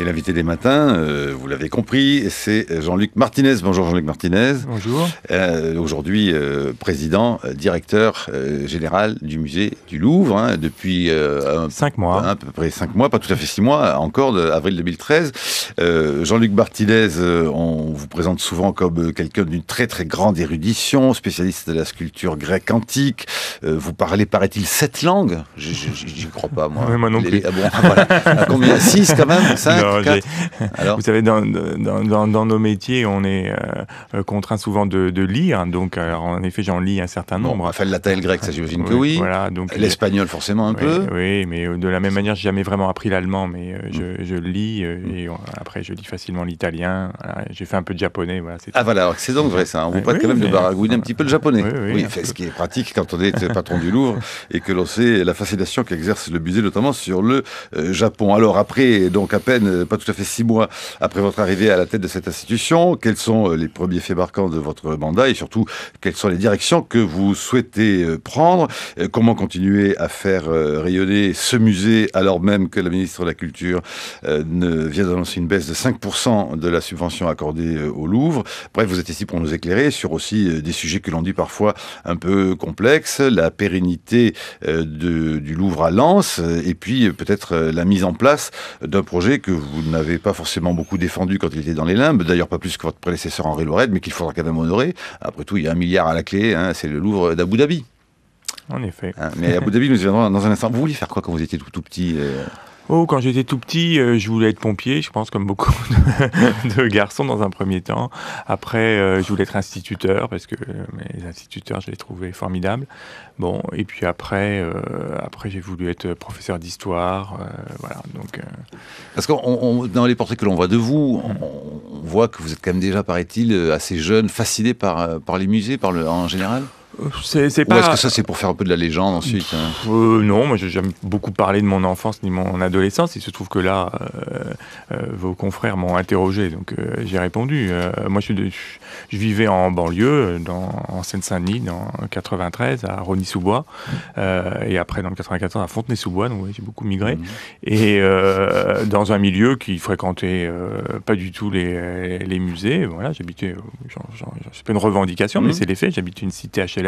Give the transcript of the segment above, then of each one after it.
Et l'invité des matins, euh, vous l'avez compris, c'est Jean-Luc Martinez. Bonjour Jean-Luc Martinez. Bonjour. Euh, aujourd'hui euh, président, directeur général du musée du Louvre, hein, depuis cinq mois. à peu près cinq mois, pas tout à fait six mois, encore de avril 2013. Jean-Luc Martinez, on vous présente souvent comme quelqu'un d'une très très grande érudition, spécialiste de la sculpture grecque antique. vous parlez, paraît-il, sept langues. je crois pas moi. moi non ah ah, ah, combien Six quand même. Alors Vous savez, dans, nos métiers, on est euh, euh, contraint souvent de, lire. Donc, en effet, j'en lis un certain nombre. Bon, latin la le grec, ça j'imagine que oui. Euh, l'espagnol forcément un peu. Oui, mais de la même manière, j'ai jamais vraiment appris l'allemand, mais mm. je, lis mm. et après je lis facilement l'italien. j'ai fait un peu de japonais. Voilà, ah voilà, c'est donc vrai ça. On vous prête quand même de baragouiner un petit peu le japonais. Oui, ce qui est pratique quand on est patron du Louvre et que l'on sait la fascination qu'exerce le musée, notamment sur le Japon. Alors après, donc à peine pas tout à fait six mois après votre arrivée à la tête de cette institution. Quels sont euh, les premiers faits marquants de votre mandat et surtout quelles sont les directions que vous souhaitez euh, prendre euh, Comment continuer à faire rayonner ce musée alors même que la ministre de la Culture ne vient d'annoncer une baisse de 5% de la subvention accordée au Louvre Bref, vous êtes ici pour nous éclairer sur aussi des sujets que l'on dit parfois un peu complexes, la pérennité du Louvre à Lens et puis peut-être la mise en place d'un projet que vous vous n'avez pas forcément beaucoup défendu quand il était dans les limbes, d'ailleurs pas plus que votre prédécesseur Henri Lored, mais qu'il faudra quand même honorer. Après tout, il y a un milliard à la clé, hein, c'est le Louvre d'Abu Dhabi. En effet. Hein, mais Abu Dhabi, nous y viendrons dans un instant. Vous vouliez faire quoi quand vous étiez tout, petit euh, Oh, quand j'étais tout petit, euh, je voulais être pompier, je pense comme beaucoup de, garçons dans un premier temps. Après, euh, je voulais être instituteur parce que euh, mes instituteurs, je les trouvais formidables. Bon, et puis après, après j'ai voulu être professeur d'histoire. voilà, donc. Parce que dans les portraits que l'on voit de vous, on, mmh. on, voit que vous êtes quand même déjà, paraît-il, assez jeune, fasciné par, par les musées, par le, en général. C'est, pas... est-ce que ça c'est pour faire un peu de la légende ensuite hein euh, Non, moi j'aime beaucoup parler de mon enfance ni mon adolescence. Il se trouve que là, euh, euh, vos confrères m'ont interrogé, donc j'ai répondu. moi je, vivais en banlieue, dans, en Seine-Saint-Denis, dans 93, à Rony-sous-Bois, et après dans le 94 à Fontenay-sous-Bois, donc j'ai beaucoup migré, mhm. et dans un milieu qui fréquentait pas du tout les, musées. Voilà, j'habitais, c'est pas une revendication, mais mhm. c'est l'effet, j'habitais une cité HLM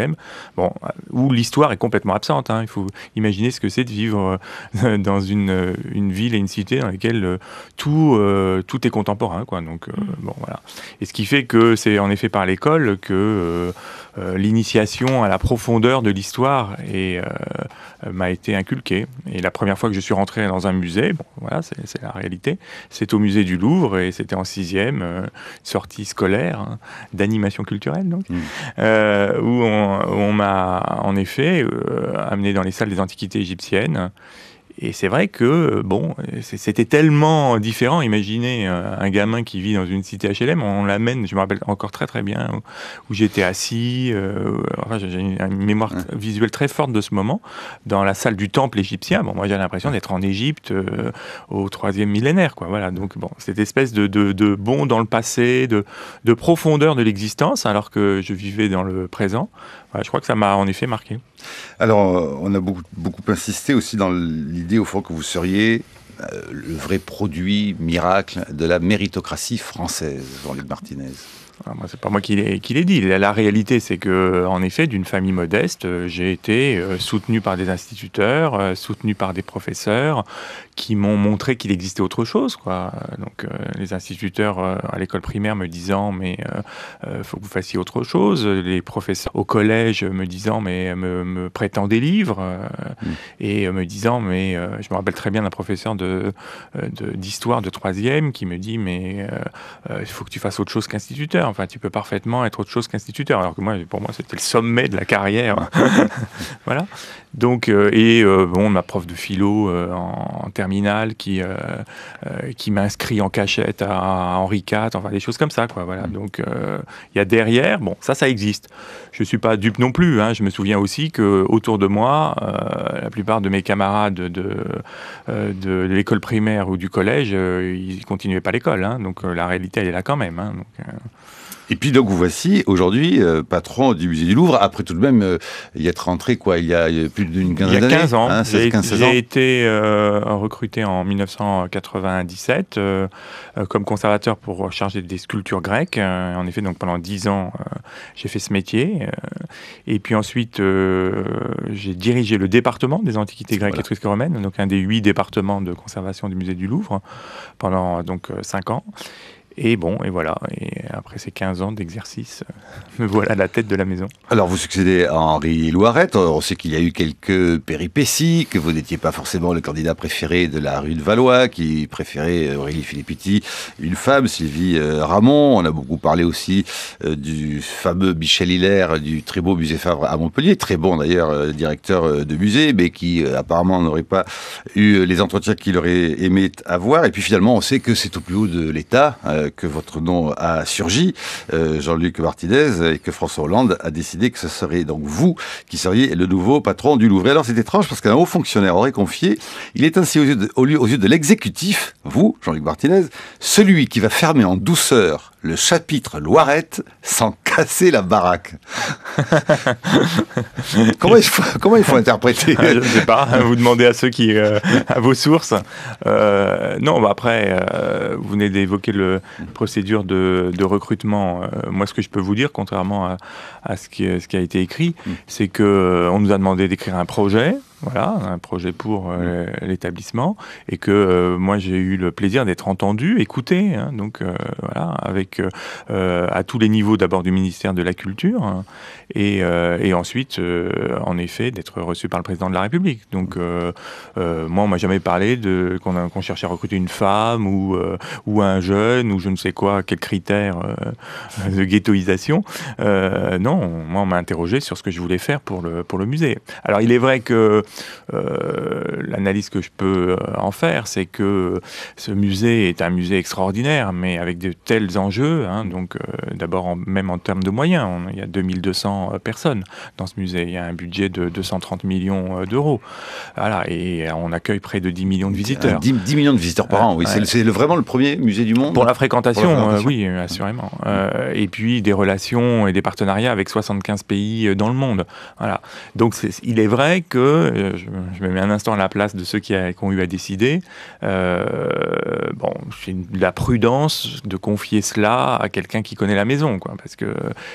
bon, euh, où l'histoire est complètement absente. Hein. Il faut imaginer ce que c'est de vivre euh, dans une, euh, une, ville et une cité dans laquelle tout, tout est contemporain. Quoi. Donc, mm. bon, voilà. Et ce qui fait que c'est en effet par l'école que l'initiation à la profondeur de l'histoire m'a été inculquée. Et la première fois que je suis rentré dans un musée, bon, voilà, c'est la réalité, c'est au musée du Louvre et c'était en sixième, sortie scolaire hein, d'animation culturelle, donc, mm. où on on m'a en effet euh, amené dans les salles des antiquités égyptiennes. Et c'est vrai que, bon, c'était tellement différent. Imaginez euh, un gamin qui vit dans une cité HLM, on l'amène, je me rappelle encore très très bien, où, j'étais assis, euh, j'ai une mémoire visuelle très forte de ce moment, dans la salle du temple égyptien. Bon, moi j'ai l'impression d'être en Égypte au troisième millénaire, quoi. Voilà, donc bon, cette espèce de, de, bond dans le passé, de profondeur de l'existence, alors que je vivais dans le présent je crois que ça m'a en effet marqué. Alors, euh, on a beaucoup, insisté aussi dans l'idée, au fond, que vous seriez euh, le vrai produit miracle de la méritocratie française, Jean-Luc Martinez. Ah, c'est pas moi qui l'ai dit. La, réalité, c'est que, euh, en effet, d'une famille modeste, euh, j'ai été euh, soutenu par des instituteurs, soutenu par des professeurs qui m'ont montré qu'il existait autre chose. Donc, les instituteurs à l'école primaire me disant mais il faut que vous fassiez autre chose. Les professeurs au collège me disant mais me, prêtant des livres mmh. et me disant mais je me rappelle très bien d'un professeur d'histoire de troisième qui me dit mais il faut que tu fasses autre chose qu'instituteur Enfin, tu peux parfaitement être autre chose qu'instituteur. Alors que moi, pour moi, c'était le sommet de la carrière. voilà. Donc, euh, et euh, bon, ma prof de philo euh, en, terminale qui, qui m'inscrit en cachette à, Henri IV, enfin des choses comme ça, quoi. Voilà. Mm. Donc, il y a derrière, bon, ça, ça existe. Je ne suis pas dupe non plus. Hein. Je me souviens aussi que autour de moi, la plupart de mes camarades de, de, l'école primaire ou du collège, ils continuaient pas l'école. Hein. Donc, la réalité, elle est là quand même. Hein. Donc, et puis donc vous voici aujourd'hui euh, patron du musée du Louvre, après tout de même euh, il y être rentré quoi, il y a plus d'une quinzaine d'années. Il y a 15 ans. Hein, J'ai été euh, recruté en 1997 comme conservateur pour charger des sculptures grecques. en effet, donc pendant 10 ans, j'ai fait ce métier. et puis ensuite, j'ai dirigé le département des antiquités grecques et romaines, donc un des huit départements de conservation du musée du Louvre pendant donc 5 ans. Et bon, et voilà. Et après ces 15 ans d'exercice, euh, me voilà la tête de la maison. Alors, vous succédez à Henri Loiret. Euh, on sait qu'il y a eu quelques péripéties, que vous n'étiez pas forcément le candidat préféré de la rue de Valois, qui préférait euh, Aurélie Philippiti, une femme, Sylvie Ramon. On a beaucoup parlé aussi du fameux Michel Hilaire du très beau musée Fabre à Montpellier. Très bon d'ailleurs, directeur de musée, mais qui apparemment n'aurait pas eu les entretiens qu'il aurait aimé avoir. Et puis finalement, on sait que c'est au plus haut de l'État euh, que votre nom a surgi, euh, Jean-Luc Martinez, et que François Hollande a décidé que ce serait donc vous qui seriez le nouveau patron du Louvre. Alors c'est étrange parce qu'un haut fonctionnaire aurait confié, il est ainsi aux yeux de l'exécutif, vous, Jean-Luc Martinez, celui qui va fermer en douceur le chapitre Loirette sans casser la baraque. comment, il faut, interpréter ah, Je ne sais pas, vous demandez à ceux qui. Euh, à vos sources. Euh, non, bah, après, euh, vous venez d'évoquer le procédure de, recrutement. moi, ce que je peux vous dire, contrairement à, ce, qui, ce, qui, a été écrit, mm. c'est qu'on nous a demandé d'écrire un projet voilà, un projet pour euh, mm. l'établissement, et que euh, moi j'ai eu le plaisir d'être entendu, écouté, hein. donc euh, voilà, avec à tous les niveaux d'abord du ministère de la Culture, hein, et, ensuite en effet d'être reçu par le président de la République. Donc moi on m'a jamais parlé de qu'on cherchait à recruter une femme ou ou un jeune ou je ne sais quoi, quel critère de ghettoisation. non, moi on m'a interrogé sur ce que je voulais faire pour le pour le musée. Alors il est vrai que euh, l'analyse que je peux euh, en faire, c'est que ce musée est un musée extraordinaire, mais avec de tels enjeux, hein, donc euh, d'abord même en termes de moyens, il y a 2200 personnes dans ce musée, il y a un budget de 230 millions d'euros. Voilà, et on accueille près de 10 millions de visiteurs. 10, millions de visiteurs par an, oui, c'est vraiment le premier musée du monde. Pour la fréquentation, oui, assurément. et puis des relations et des partenariats avec 75 pays dans le monde. Voilà. Donc il est vrai que euh, je, me mets un instant à la place de ceux qui, ont eu à décider. Euh, bon, j'ai la prudence de confier cela à quelqu'un qui connaît la maison, quoi, parce que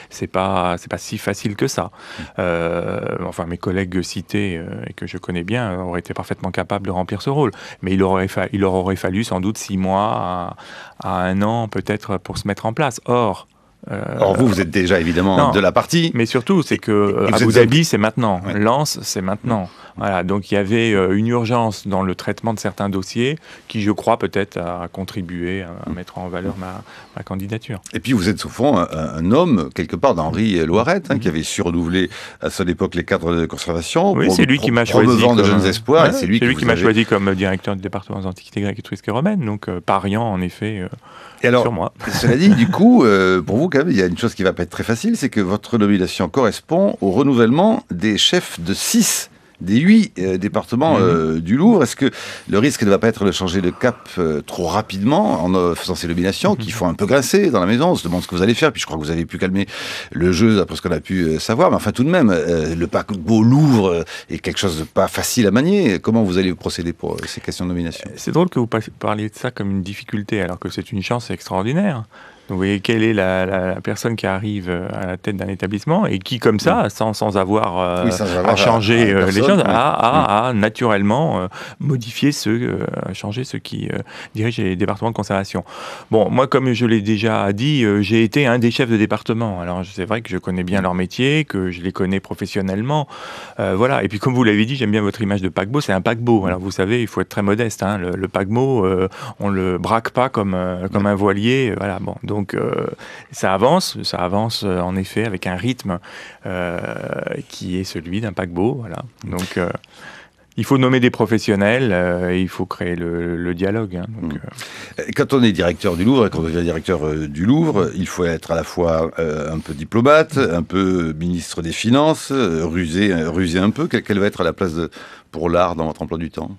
c'est pas c'est pas si facile que ça. Euh, enfin, mes collègues cités et que je connais bien auraient été parfaitement capables de remplir ce rôle, mais il aurait il leur aurait fallu sans doute six mois à, à un an peut-être pour se mettre en place. Or, alors euh, vous, vous êtes déjà évidemment de la partie. Mais surtout, c'est que Abu Dhabi, c'est maintenant. Ouais. Lens, c'est maintenant. Voilà, donc il y avait euh, une urgence dans le traitement de certains dossiers qui, je crois, peut-être a contribué à, mm. mettre en valeur ma, candidature. Et puis vous êtes au fond un, homme, quelque part, d'Henri Loiret, hein, mm. qui avait surdoublé à son époque les cadres de conservation. Oui, c'est lui qui m'a choisi. Comme... de jeunes espoirs. c'est lui, qui, qui m'a choisi comme directeur du département des antiquités grecques et romaines, donc euh, pariant en effet. Et alors, cela dit, du coup, euh, pour vous, il y a une chose qui va pas être très facile, c'est que votre nomination correspond au renouvellement des chefs de 6 des huit euh, départements mhm. euh, du Louvre. Est-ce que le risque ne va pas être de changer de cap euh, trop rapidement en faisant ces nominations qui mhm. font un peu grincer dans la maison On se demande ce que vous allez faire, puis je crois que vous avez pu calmer le jeu d'après ce qu'on a pu savoir. Mais enfin, tout de même, le beau Louvre est quelque chose de pas facile à manier. Comment vous allez procéder pour ces questions de nomination C'est drôle que vous parliez de ça comme une difficulté, alors que c'est une chance extraordinaire vous voyez quelle est la, personne qui arrive euh, à la tête d'un établissement et qui, comme ça, sans, sans avoir changé euh, à changer euh, les choses, a, naturellement modifier modifié ce, changé ceux qui dirigent les départements de conservation. Bon, moi, comme je l'ai déjà dit, j'ai été un des chefs de département. Alors, c'est vrai que je connais bien leur métier, que je les connais professionnellement. voilà. Et puis, comme vous l'avez dit, j'aime bien votre image de paquebot. C'est un paquebot. Alors, vous savez, il faut être très modeste. Hein. Le, paquebot, on le braque pas comme, comme un voilier. Voilà. Bon. Donc, donc euh, ça avance, ça avance euh, en effet avec un rythme euh, qui est celui d'un paquebot. Voilà. Donc il faut nommer des professionnels il faut créer le, dialogue. Hein. Mmh. Quand on est directeur du Louvre, et quand on devient directeur du Louvre, il faut être à la fois un peu diplomate, un peu ministre des Finances, rusé, rusé un peu. Quelle, va être la place pour l'art dans votre emploi du temps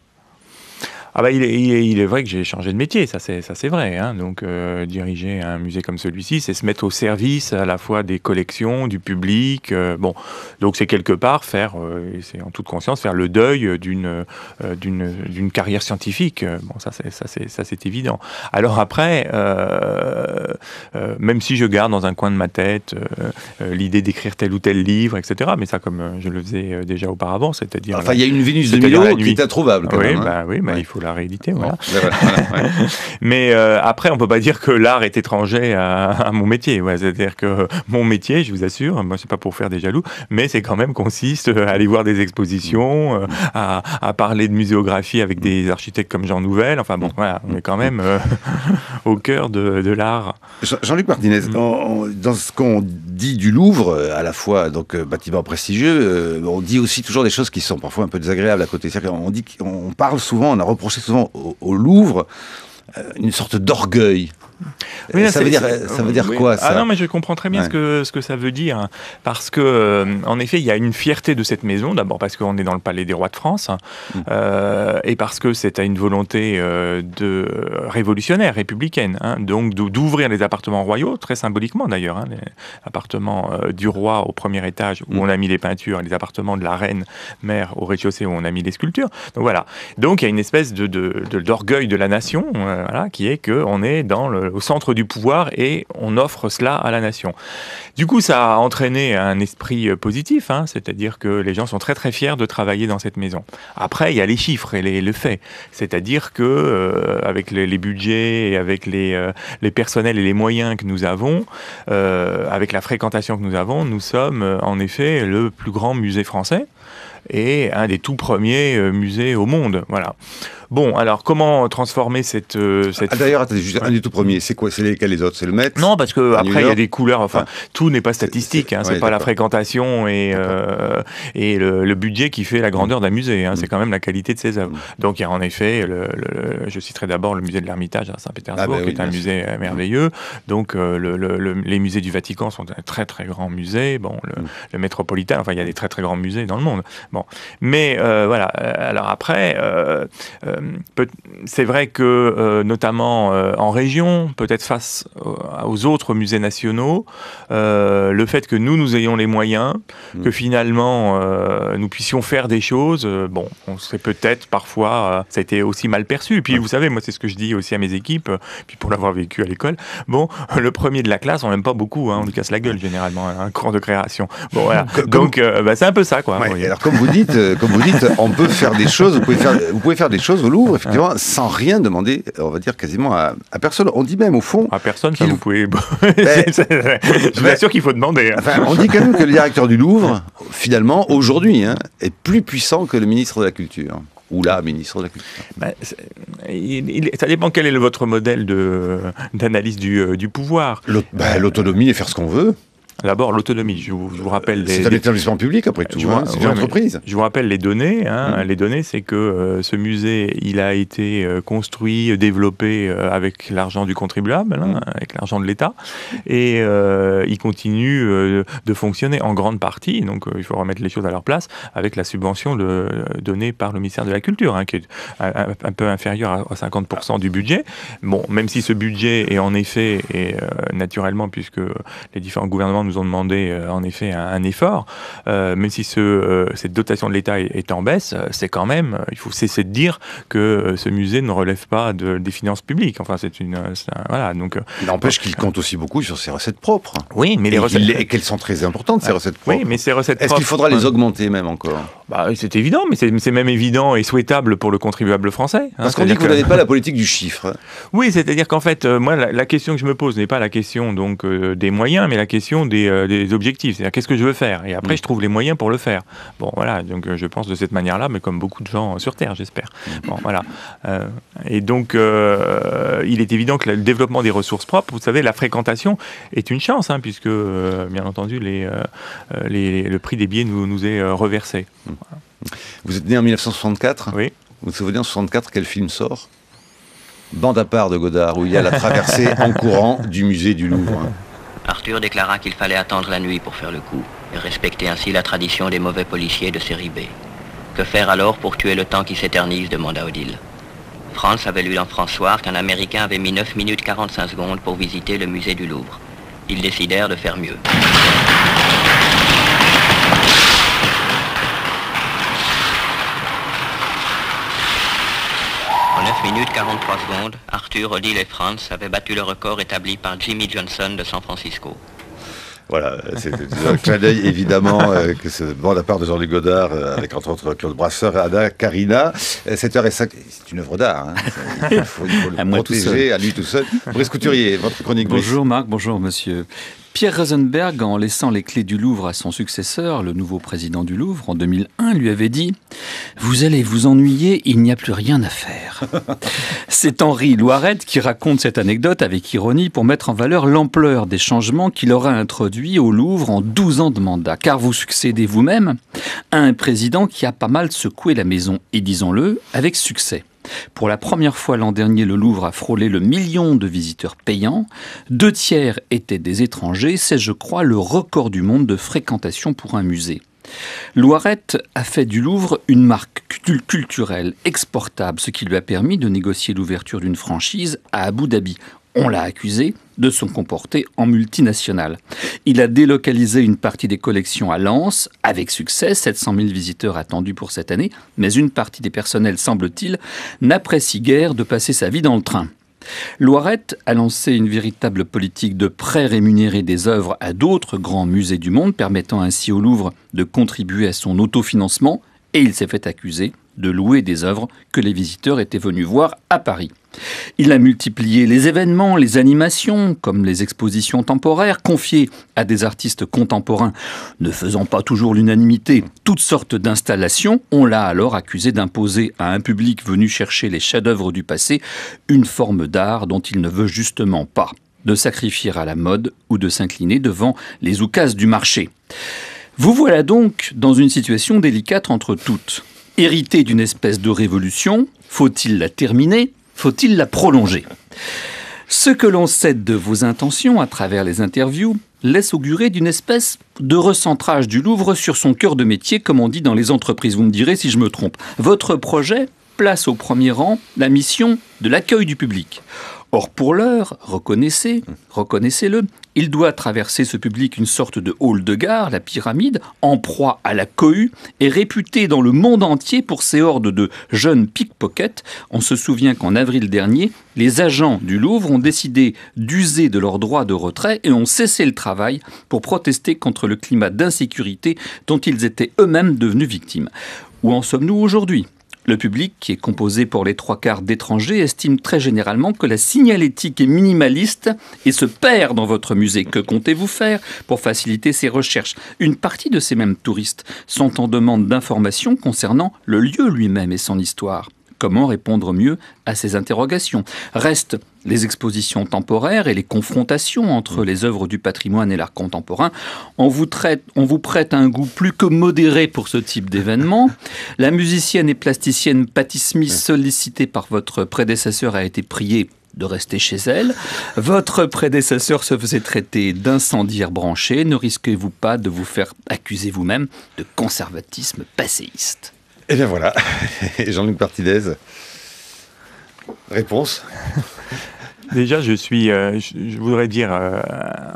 ah bah, il, est, vrai que j'ai changé de métier, ça c'est, vrai. Hein. Donc euh, diriger un musée comme celui-ci, c'est se mettre au service à la fois des collections, du public. Euh, bon, donc c'est quelque part faire, euh, c'est en toute conscience, faire le deuil d'une, carrière scientifique. Bon, ça c'est, évident. Alors après, même si je garde dans un coin de ma tête l'idée d'écrire tel ou tel livre, etc., mais ça comme je le faisais déjà auparavant, c'est-à-dire... Enfin, il y a une Vénus de Milo qui est introuvable. Quand oui, même, hein. bah oui, mais il faut l'a réalité, Voilà. Mais euh, après, on peut pas dire que l'art est étranger à, mon métier. Ouais. C'est-à-dire que mon métier, je vous assure, moi c'est pas pour faire des jaloux, mais c'est quand même consiste à aller voir des expositions, euh, à, parler de muséographie avec des architectes comme Jean Nouvel. Enfin bon, voilà, on est quand même euh, au cœur de, l'art. Jean-Luc Martinez, mm. dans ce qu'on dit du Louvre, à la fois donc bâtiment prestigieux, on dit aussi toujours des choses qui sont parfois un peu désagréables à côté. On dit, on parle souvent, on a reproché souvent au, Louvre euh, une sorte d'orgueil ça, veut dire, ah ça veut dire quoi ça Ah non, mais je comprends très bien ce, que, ce que ça veut dire. Hein. Parce que, euh, en effet, il y a une fierté de cette maison, d'abord parce qu'on est dans le Palais des Rois de France, hein, mmh. euh, et parce que c'est à une volonté euh, de révolutionnaire, républicaine, hein. donc d'ouvrir les appartements royaux, très symboliquement d'ailleurs, les appartements du roi au premier étage où mmh. on a mis les peintures, les appartements de la reine mère au rez-de-chaussée où on a mis les sculptures. Donc voilà. Donc il y a une espèce d'orgueil de, de, de, la nation, qui est qu'on est dans le au centre du pouvoir et on offre cela à la nation. Du coup, ça a entraîné un esprit euh, positif, hein, c'est-à-dire que les gens sont très très fiers de travailler dans cette maison. Après, il y a les chiffres et le fait, c'est-à-dire que euh, avec les, budgets et avec les, euh, les, personnels et les moyens que nous avons, avec la fréquentation que nous avons, nous sommes en effet le plus grand musée français et un des tout premiers musées au monde. Voilà. Bon, alors comment transformer cette. Euh, ah, d'ailleurs, attendez, juste un du tout premier. C'est quoi C'est les autres C'est le maître Non, parce que après, il y a des couleurs. Enfin, ah. tout n'est pas statistique. Hein, c'est pas la fréquentation et, euh, et le, budget qui fait la grandeur d'un musée. Hein, c'est mm. quand même la qualité de ses œuvres. Mm. Donc, il y a en effet, je citerai d'abord le musée de l'Ermitage à Saint-Pétersbourg, ah, bah qui est un musée euh, mm. merveilleux. Donc, les musées du Vatican sont un très très grand musée. Bon, le, métropolitain, enfin, il y a des très très grands musées dans le monde. Bon, mais voilà. Alors après, euh, c'est vrai que, euh, notamment euh, en région, peut-être face aux autres musées nationaux, le fait que nous, nous ayons les moyens, mm. que finalement, nous puissions faire des choses, bon, on serait peut-être parfois, ça a été aussi mal perçu. Et puis, mm. vous savez, moi, c'est ce que je dis aussi à mes équipes, puis pour l'avoir vécu à l'école, bon, le premier de la classe, on n'aime pas beaucoup, hein, on lui casse la gueule généralement, hein, un cours de création. Bon, voilà. Donc, bah, c'est un peu ça, quoi. alors, comme vous dites, comme vous dites, on peut faire des choses, vous pouvez faire, vous pouvez faire des choses Louvre, ah. effectivement, sans rien demander, on va dire quasiment à, personne. On dit même au fond. À personne, ça vous pouvez. Ben, je vous ben, assure qu'il faut demander. Hein. on dit quand même que le directeur du Louvre, finalement, aujourd'hui, hein, est plus puissant que le ministre de la Culture ou la ministre de la Culture ben, Ça dépend quel est votre modèle d'analyse du, euh, du pouvoir. L'autonomie et faire ce qu'on veut. D'abord, l'autonomie. Je, vous rappelle. Les, c'est un établissement public, après tout. Hein, c'est une entreprise. Je vous rappelle les données. Hein. Mmh. Les données, c'est que euh, ce musée, il a été euh, construit, euh, développé avec l'argent du contribuable, hein, mmh. avec l'argent de l'État. Et il continue de fonctionner en grande partie. Donc, il faut remettre les choses à leur place avec la subvention donnée par le ministère de la Culture, qui est un, un, peu inférieure à 50% du budget. Bon, même si ce budget est en effet, et naturellement, puisque les différents gouvernements nous ont demandé euh, en effet un, effort. Euh, même si ce, euh, cette dotation de l'État est, en baisse, c'est quand même, il faut cesser de dire que ce musée ne relève pas de, des finances publiques. Enfin, c'est une. voilà, donc. Il empêche qu'il compte aussi beaucoup sur ses recettes propres. Oui, mais les recettes. Et qu'elles sont très importantes, ces ah, recettes propres. Oui, mais ces recettes Est-ce qu'il faudra les hein. augmenter même encore bah, C'est évident, mais c'est même évident et souhaitable pour le contribuable français. Hein. Parce qu'on dit que, vous n'avez pas la politique du chiffre. Oui, c'est-à-dire qu'en fait, moi, la, question que je me pose n'est pas la question donc des moyens, mais la question des euh, objectifs, c'est-à-dire qu'est-ce que je veux faire, et après mm. je trouve les moyens pour le faire. Bon, voilà, donc euh, je pense de cette manière-là, mais comme beaucoup de gens euh, sur Terre, j'espère. Mm. Bon, voilà. et donc, il est évident que le développement des ressources propres, vous savez, la fréquentation est une chance, hein, puisque, bien entendu, les, le prix des billets nous, est reversé. Mm. Vous êtes né en 1964 Oui. Vous vous souvenez en 1964 quel film sort Bande à part de Godard, où il y a la traversée en courant du musée du Louvre. Hein. Arthur déclara qu'il fallait attendre la nuit pour faire le coup, et respecter ainsi la tradition des mauvais policiers de série B. Que faire alors pour tuer le temps qui s'éternise demanda Odile. Franz avait lu dans François qu'un Américain avait mis 9 minutes 45 secondes pour visiter le musée du Louvre. Ils décidèrent de faire mieux. minutes 43 secondes, Arthur, Odile et France avaient battu le record établi par Jimmy Johnson de San Francisco. Voilà, c'est un clin d'œil évidemment euh, que ce bon à part de Jean-Luc Godard euh, avec entre autres Claude Brasseur, Anna, Karina, 7 euh, h c'est une œuvre d'art, hein. il faut, le protéger à lui tout seul. Brice Couturier, votre chronique. Bonjour Marc, bonjour monsieur. Pierre Rosenberg, en laissant les clés du Louvre à son successeur, le nouveau président du Louvre, en 2001, lui avait dit ⁇ Vous allez vous ennuyer, il n'y a plus rien à faire ⁇ C'est Henri Loiret qui raconte cette anecdote avec ironie pour mettre en valeur l'ampleur des changements qu'il aura introduits au Louvre en 12 ans de mandat. Car vous succédez vous-même à un président qui a pas mal secoué la maison, et disons-le, avec succès. Pour la première fois l'an dernier, le Louvre a frôlé le million de visiteurs payants. Deux tiers étaient des étrangers. C'est, je crois, le record du monde de fréquentation pour un musée. Loirette a fait du Louvre une marque culturelle exportable, ce qui lui a permis de négocier l'ouverture d'une franchise à Abu Dhabi. On l'a accusé de son comporter en multinationale. Il a délocalisé une partie des collections à Lens, avec succès, 700 000 visiteurs attendus pour cette année, mais une partie des personnels, semble-t-il, n'apprécie guère de passer sa vie dans le train. Loirette a lancé une véritable politique de prêt rémunéré des œuvres à d'autres grands musées du monde, permettant ainsi au Louvre de contribuer à son autofinancement, et il s'est fait accuser de louer des œuvres que les visiteurs étaient venus voir à Paris. Il a multiplié les événements, les animations, comme les expositions temporaires, confiées à des artistes contemporains. Ne faisant pas toujours l'unanimité, toutes sortes d'installations, on l'a alors accusé d'imposer à un public venu chercher les chefs-d'œuvre du passé une forme d'art dont il ne veut justement pas, de sacrifier à la mode ou de s'incliner devant les oukases du marché. Vous voilà donc dans une situation délicate entre toutes. Hérité d'une espèce de révolution, faut-il la terminer Faut-il la prolonger Ce que l'on sait de vos intentions à travers les interviews laisse augurer d'une espèce de recentrage du Louvre sur son cœur de métier, comme on dit dans les entreprises. Vous me direz si je me trompe. Votre projet place au premier rang la mission de l'accueil du public. Or, pour l'heure, reconnaissez, reconnaissez-le, il doit traverser ce public une sorte de hall de gare, la pyramide, en proie à la cohue, et réputé dans le monde entier pour ses hordes de jeunes pickpockets. On se souvient qu'en avril dernier, les agents du Louvre ont décidé d'user de leurs droit de retrait et ont cessé le travail pour protester contre le climat d'insécurité dont ils étaient eux-mêmes devenus victimes. Où en sommes-nous aujourd'hui le public, qui est composé pour les trois quarts d'étrangers, estime très généralement que la signalétique est minimaliste et se perd dans votre musée. Que comptez-vous faire pour faciliter ces recherches Une partie de ces mêmes touristes sont en demande d'informations concernant le lieu lui-même et son histoire. Comment répondre mieux à ces interrogations Restent les expositions temporaires et les confrontations entre mm. les œuvres du patrimoine et l'art contemporain. On vous, prête un goût plus que modéré pour ce type d'événement. La musicienne et plasticienne Patty Smith, mm. sollicitée par votre prédécesseur, a été priée de rester chez elle. Votre prédécesseur se faisait traiter d'incendiaire branché. Ne risquez-vous pas de vous faire accuser vous-même de conservatisme passéiste et eh bien voilà, Jean-Luc Partidez. Réponse Déjà, je suis, euh, voudrais dire euh,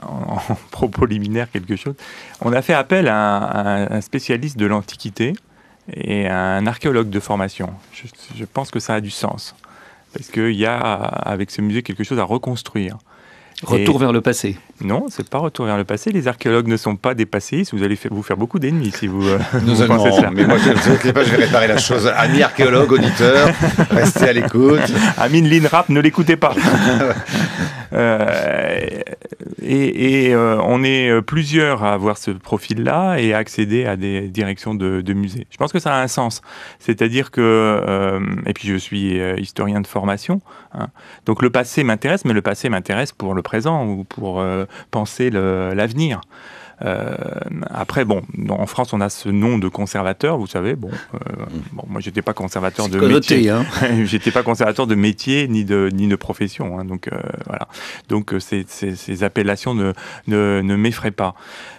en, propos liminaire quelque chose. On a fait appel à un, spécialiste de l'Antiquité et à un archéologue de formation. Je, je pense que ça a du sens parce qu'il y a avec ce musée quelque chose à reconstruire. Retour vers le passé. Non, c'est pas retour vers le passé. Les archéologues ne sont pas des passéistes. Vous allez vous faire beaucoup d'ennemis si vous, euh, Nous pensez cela. Mais moi, je, je, vais réparer la chose. Ami archéologue, auditeur, restez à l'écoute. Amine Linrap, ne l'écoutez pas. Euh, et, euh, on est plusieurs à avoir ce profil-là et à accéder à des directions de, de, musées. Je pense que ça a un sens. C'est-à-dire que, et puis je suis historien de formation, Hein. Donc le passé m'intéresse, mais le passé m'intéresse pour le présent ou pour euh, penser l'avenir. Euh, après, bon, en France, on a ce nom de conservateur, vous savez. Bon, euh, moi, j'étais pas conservateur de métier. Hein. j'étais pas conservateur de métier ni de ni de profession. Hein, donc euh, voilà. Donc ces, appellations ne ne, m'effraient pas.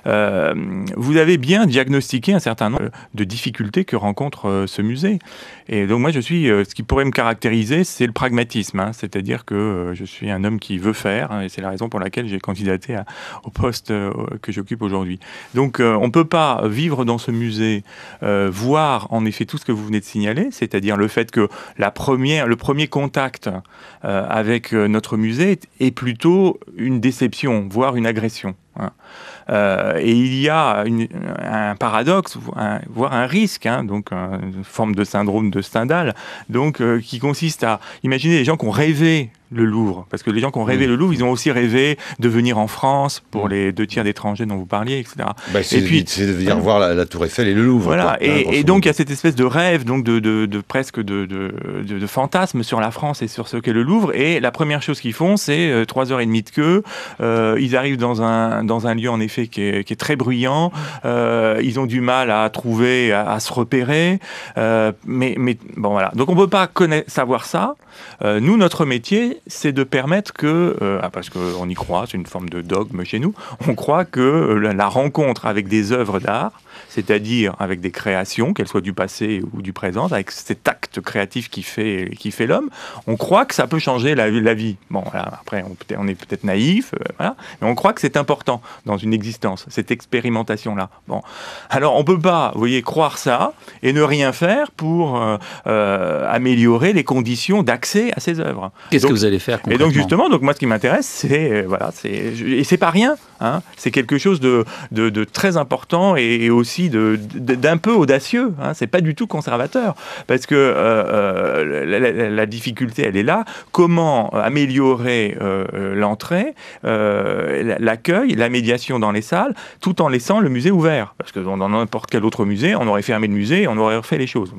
vous avez bien diagnostiqué un certain nombre de difficultés que rencontre ce musée. Et donc moi, je suis. ce qui pourrait me caractériser, c'est le pragmatisme. Hein. C'est-à-dire que je suis un homme qui veut faire, et c'est la raison pour laquelle j'ai candidaté au poste que j'occupe aujourd'hui donc euh, on ne peut pas vivre dans ce musée, euh, voir en effet tout ce que vous venez de signaler, c'est-à-dire le fait que la première, le premier contact euh, avec notre musée est plutôt une déception, voire une agression. Hein. Euh, et il y a un paradoxe, voire un risque, hein, donc euh, une forme de syndrome de Stendhal, donc euh, qui consiste à imaginer les gens qui ont rêvé le Louvre, parce que les gens qui ont rêvé mm. le Louvre, ils ont aussi rêvé de venir en France pour mm. les deux tiers d'étrangers dont vous parliez, etc. et bah, puis c'est de venir voir la, Tour Eiffel et le Louvre. Voilà. Hein, et, donc il y a cette espèce de rêve, donc de, presque de, fantasme sur la France et sur ce qu'est le Louvre. Et la première chose qu'ils font, c'est trois heures et demie de queue. ils arrivent dans un dans un lieu en effet qui est, très bruyant. Euh, ils ont du mal à trouver, à, se repérer. Euh, mais, mais bon, voilà. Donc on ne peut pas savoir ça. Euh, nous, notre métier, c'est de permettre que, ah, parce qu'on y croit, c'est une forme de dogme chez nous, on croit que la rencontre avec des œuvres d'art, c'est-à-dire avec des créations, qu'elles soient du passé ou du présent, avec cet acte créatif qui fait, qui fait l'homme, on croit que ça peut changer la, la vie. Bon, après, on, on est peut-être naïf, euh, voilà, mais on croit que c'est important dans une existence, cette expérimentation-là. Bon, alors on peut pas, vous voyez, croire ça et ne rien faire pour euh, euh, améliorer les conditions d'accès à ces œuvres. Qu'est-ce que vous allez faire Et donc justement, donc moi, ce qui m'intéresse, c'est voilà, c'est et c'est pas rien, hein, c'est quelque chose de, de, très important et aussi aussi d'un peu audacieux. Hein. C'est pas du tout conservateur, parce que euh, euh, la, difficulté, elle est là. Comment améliorer euh, l'entrée, l'accueil, la médiation dans les salles, tout en laissant le musée ouvert, parce que dans n'importe quel autre musée, on aurait fermé le musée, on aurait refait les choses.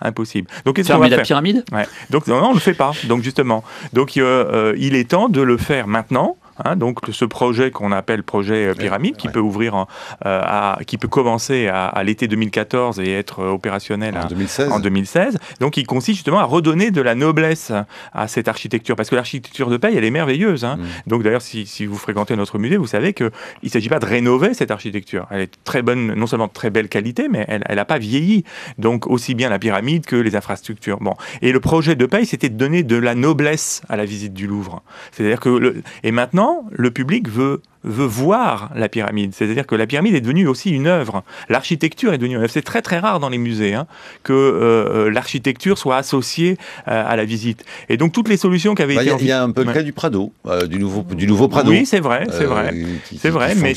impossible. Donc, est-ce la pyramide Donc non, on le fait pas. Donc justement, donc il est temps de le faire maintenant. Hein, donc ce projet qu'on appelle projet euh, pyramide, qui peut ouvrir hein, euh, à, qui peut commencer à, l'été 2014 et être euh, opérationnel en, 2016. Hein, en, 2016. Donc il consiste justement à redonner de la noblesse à cette architecture, parce que l'architecture de paille, elle est merveilleuse. Mm. Donc d'ailleurs, si, vous fréquentez notre musée, vous savez qu'il ne s'agit pas de rénover cette architecture. Elle est très bonne, non seulement de très belle qualité, mais elle n'a pas vieilli. Donc aussi bien la pyramide que les infrastructures. Bon. Et le projet de paille, c'était de donner de la noblesse à la visite du Louvre. C'est-à-dire que le... et maintenant le public veut veut voir la pyramide. C'est-à-dire que la pyramide est devenue aussi une œuvre. L'architecture est devenue une œuvre. C'est très très rare dans les musées hein, que euh, euh, l'architecture soit associée euh, à la visite. Et donc toutes les solutions qui avaient bah, été... Il y, a un peu près cas du Prado, du, nouveau, du nouveau Prado. Oui, c'est vrai, c'est vrai. c'est vrai, mais...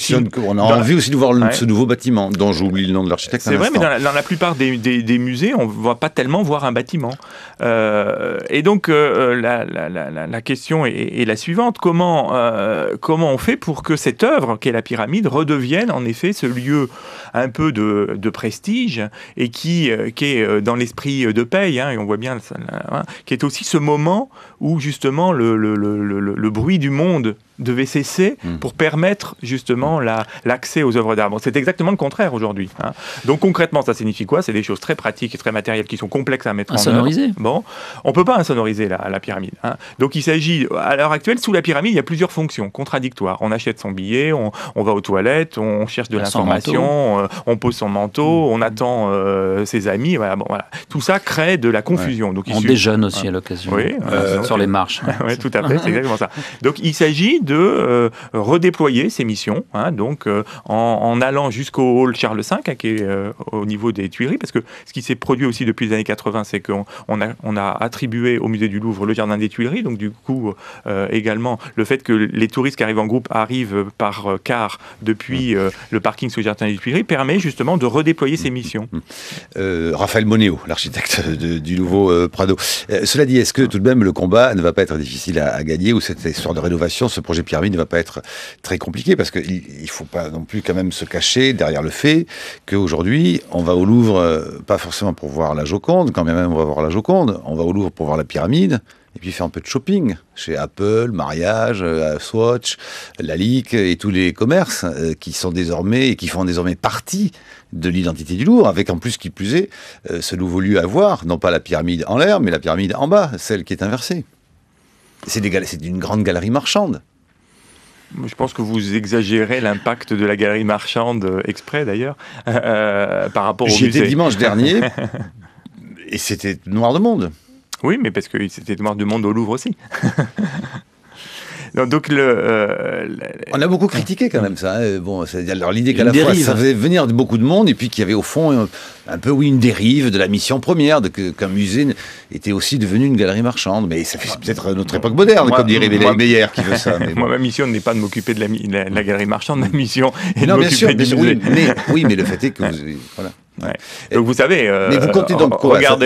On a envie aussi de voir ce nouveau bâtiment, dont j'oublie le nom de l'architecte. C'est vrai, mais dans la, plupart des, musées, on ne voit pas tellement voir un bâtiment. et donc la, question est, est, la suivante. Comment, comment on fait pour que cette œuvre qu'est la pyramide redevienne en effet ce lieu un peu de, prestige et qui, euh, qui est euh, dans l'esprit de paye, hein, et on voit bien, ça, hein, qui est aussi ce moment où justement le, le, le, le bruit du monde devait cesser hmm. pour permettre justement l'accès aux œuvres d'art. c'est exactement le contraire aujourd'hui. Hein. Donc concrètement, ça signifie quoi C'est des choses très pratiques et très matérielles qui sont complexes à mettre en œuvre. Bon, on peut pas insonoriser la, la pyramide. Hein. Donc il s'agit, à l'heure actuelle, sous la pyramide, il y a plusieurs fonctions contradictoires. On achète son billet, on, va aux toilettes, on cherche de l'information, on, pose son manteau, hmm. on attend euh, ses amis. Voilà, bon, voilà. Tout ça crée de la confusion. Donc, on déjeune aussi hein. à l'occasion. Oui, sur euh, les marches. oui, tout à fait, c'est exactement ça. Donc il s'agit de euh, redéployer ses missions, hein, donc euh, en, allant jusqu'au hall Charles V, hein, qui est euh, au niveau des Tuileries, parce que ce qui s'est produit aussi depuis les années 80, c'est qu'on a, attribué au musée du Louvre le jardin des Tuileries, donc du coup également le fait que les touristes qui arrivent en groupe arrivent par car depuis le parking sous le jardin des Tuileries permet justement de redéployer ses missions. Mm, mm, mm. Raphaël Monéo, l'architecte du nouveau Prado. cela dit, est-ce que tout de même le combat ne va pas être difficile à, à gagner ou cette histoire de rénovation se projet pyramide ne va pas être très compliqué parce qu'il ne faut pas non plus quand même se cacher derrière le fait qu'aujourd'hui, on va au Louvre, euh, pas forcément pour voir la Joconde, quand même on va voir la Joconde, on va au Louvre pour voir la pyramide et puis faire un peu de shopping chez Apple, Mariage, euh, Swatch, Lalique et tous les commerces euh, qui sont désormais et qui font désormais partie de l'identité du Louvre, avec en plus qui plus est ce nouveau lieu à voir, non pas la pyramide en l'air, mais la pyramide en bas, celle qui est inversée. C'est, c'est une grande galerie marchande. Je pense que vous exagérez l'impact de la galerie marchande euh, exprès d'ailleurs euh, par rapport au dimanche dernier et c'était noir de monde. Oui, mais parce que c'était noir de monde au Louvre aussi. donc euh, On a beaucoup critiqué quand même ça. Hein. Bon, alors l'idée qu'à la dérive. fois ça faisait venir beaucoup de monde et puis qu'il y avait au fond un peu oui une dérive de la mission première, de qu'un musée était aussi devenu une galerie marchande. Mais ça fait peut-être notre époque moderne, comme dirait meilleurs qui veut ça. moi, ma mission n'est pas de m'occuper de la, galerie marchande, ma mission est de m'occuper du musée. Oui mais, oui, mais le fait est que vous, vous savez, euh, mais vous comptez donc refaire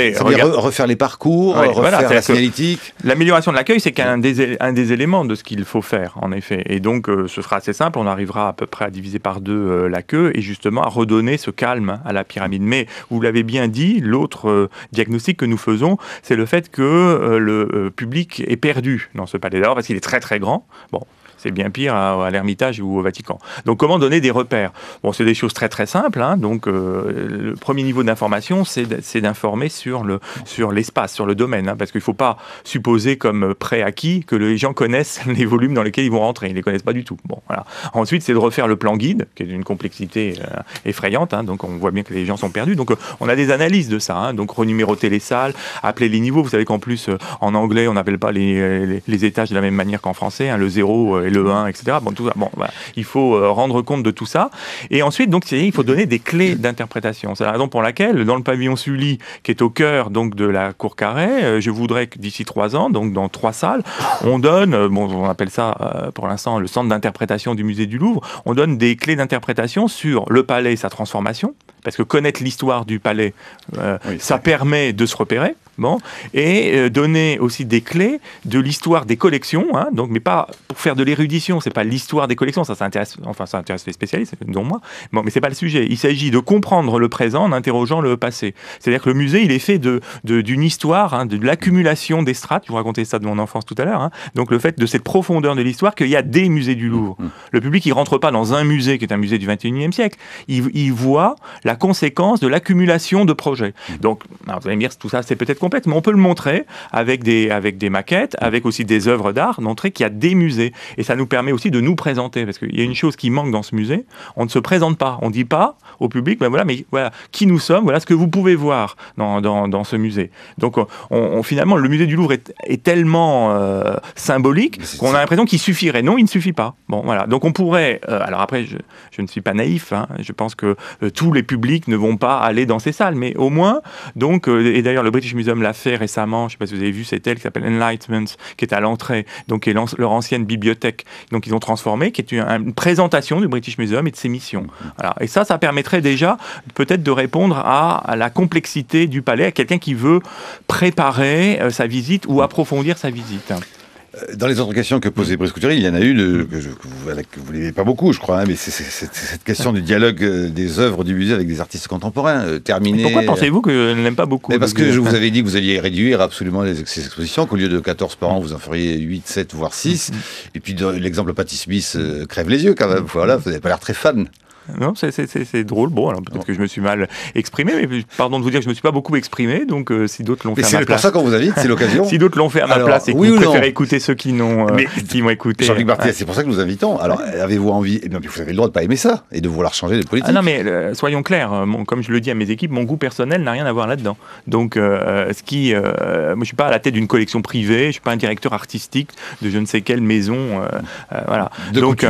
les parcours, refaire la signalétique. L'amélioration de l'accueil, c'est qu'un des, un des éléments de ce qu'il faut faire, en effet. Et donc, euh, ce sera assez simple. On arrivera à peu près à diviser par deux euh, la queue et justement à redonner ce calme à la pyramide. Mais vous l'avez bien dit, l'autre diagnostic que nous faisons, c'est le fait que le public est perdu dans ce palais d'or parce qu'il est très très grand. Bon, bien pire à, l'Ermitage ou au Vatican. Donc comment donner des repères Bon, c'est des choses très très simples. Hein. Donc euh, le premier niveau d'information, c'est d'informer sur le sur l'espace, sur le domaine, hein, parce qu'il ne faut pas supposer comme acquis que les gens connaissent les volumes dans lesquels ils vont rentrer. Ils ne les connaissent pas du tout. Bon, voilà. Ensuite, c'est de refaire le plan guide, qui est d'une complexité euh, effrayante. Hein. donc on voit bien que les gens sont perdus. Donc euh, on a des analyses de ça. donc renuméroter les salles, appeler les niveaux. Vous savez qu'en plus en anglais, on n'appelle pas les, étages de la même manière qu'en français. le zéro et le etc. Bon, tout Bon, il faut euh, rendre compte de tout ça. Et ensuite, donc, il faut donner des clés d'interprétation. C'est la raison pour laquelle, dans le pavillon Sully, qui est au cœur donc de la cour carrée, euh, je voudrais que d'ici trois ans, donc dans trois salles, on donne, euh, bon, on appelle ça pour l'instant le centre d'interprétation du musée du Louvre, on donne des clés d'interprétation sur le palais et sa transformation, parce que connaître l'histoire du palais, euh, ça permet de se repérer. Bon, et euh, donner aussi des clés de l'histoire des collections, hein, donc, mais pas pour faire de l'érudition, c'est pas l'histoire des collections, ça, ça intéresse, enfin, ça intéresse les spécialistes, dont moi, bon, mais c'est pas le sujet. Il s'agit de comprendre le présent en interrogeant le passé. C'est-à-dire que le musée, il est fait d'une de, d'une histoire, hein, de, l'accumulation des strates, je vous racontais ça de mon enfance tout à l'heure, hein. donc le fait de cette profondeur de l'histoire qu'il y a des musées du Louvre. Mmh, mmh. Le public, il rentre pas dans un musée qui est un musée du 21e siècle, il voit la conséquence de l'accumulation de projets. Mmh. Donc, vous allez me dire, tout ça, c'est peut-être complexe, mais on peut le montrer avec des, avec des maquettes, mmh. avec aussi des œuvres d'art, montrer qu'il y a des musées. Et ça nous permet aussi de nous présenter, parce qu'il y a une chose qui manque dans ce musée, on ne se présente pas, on ne dit pas au public, ben voilà, mais voilà, qui nous sommes, voilà ce que vous pouvez voir dans, dans, ce musée. Donc, on, finalement, le musée du Louvre est, tellement euh, symbolique qu'on a l'impression qu'il suffirait. Non, il ne suffit pas. Bon, voilà. Donc, on pourrait, euh, alors après, je, ne suis pas naïf, hein, je pense que euh, tous les publics ne vont pas aller dans ces salles. Mais au moins, donc, euh, et d'ailleurs, le British Museum l'a fait récemment, je ne sais pas si vous avez vu, c'est elle qui s'appelle Enlightenment, qui est à l'entrée, donc qui est leur ancienne bibliothèque. Donc, ils ont transformé, qui est une, présentation du British Museum et de ses missions. Voilà. Et ça, ça permettrait déjà peut-être de répondre à, la complexité du palais, à quelqu'un qui veut préparer euh, sa visite ou mm. approfondir sa visite. Euh, dans les autres questions que posait Brice Couturier, il y en a eu que, je, vous, vous pas beaucoup, je crois, hein, mais c'est cette question du dialogue euh, des œuvres du musée avec des artistes contemporains. Euh, terminé. Pourquoi euh. pensez-vous que je n'aime pas beaucoup Parce que je vous avais dit que vous alliez réduire absolument les, expositions, qu'au lieu de 14 par an, vous en feriez 8, 7, voire 6. Mm, mm. Et puis l'exemple Patti Smith crève les yeux quand même. Voilà, vous n'avez pas l'air très fan. Non, c'est drôle. Bon, alors peut-être que je me suis mal exprimé, mais pardon de vous dire que je ne me suis pas beaucoup exprimé, donc euh, si d'autres l'ont fait à ma place. C'est pour ça qu'on vous invite, c'est l'occasion. si d'autres l'ont fait à ma place et que écouter ceux qui n'ont, euh, m'ont écouté. Jean-Luc c'est pour ça que nous invitons. Alors, avez-vous envie et eh bien, vous avez le droit de ne pas aimer ça et de vouloir changer de ah, politique. non, mais euh, soyons clairs. comme je le dis à mes équipes, mon goût personnel n'a rien à voir là-dedans. Donc, ce qui, moi, je suis pas à la tête d'une collection privée, je suis pas un directeur artistique de je ne sais quelle maison, voilà. donc,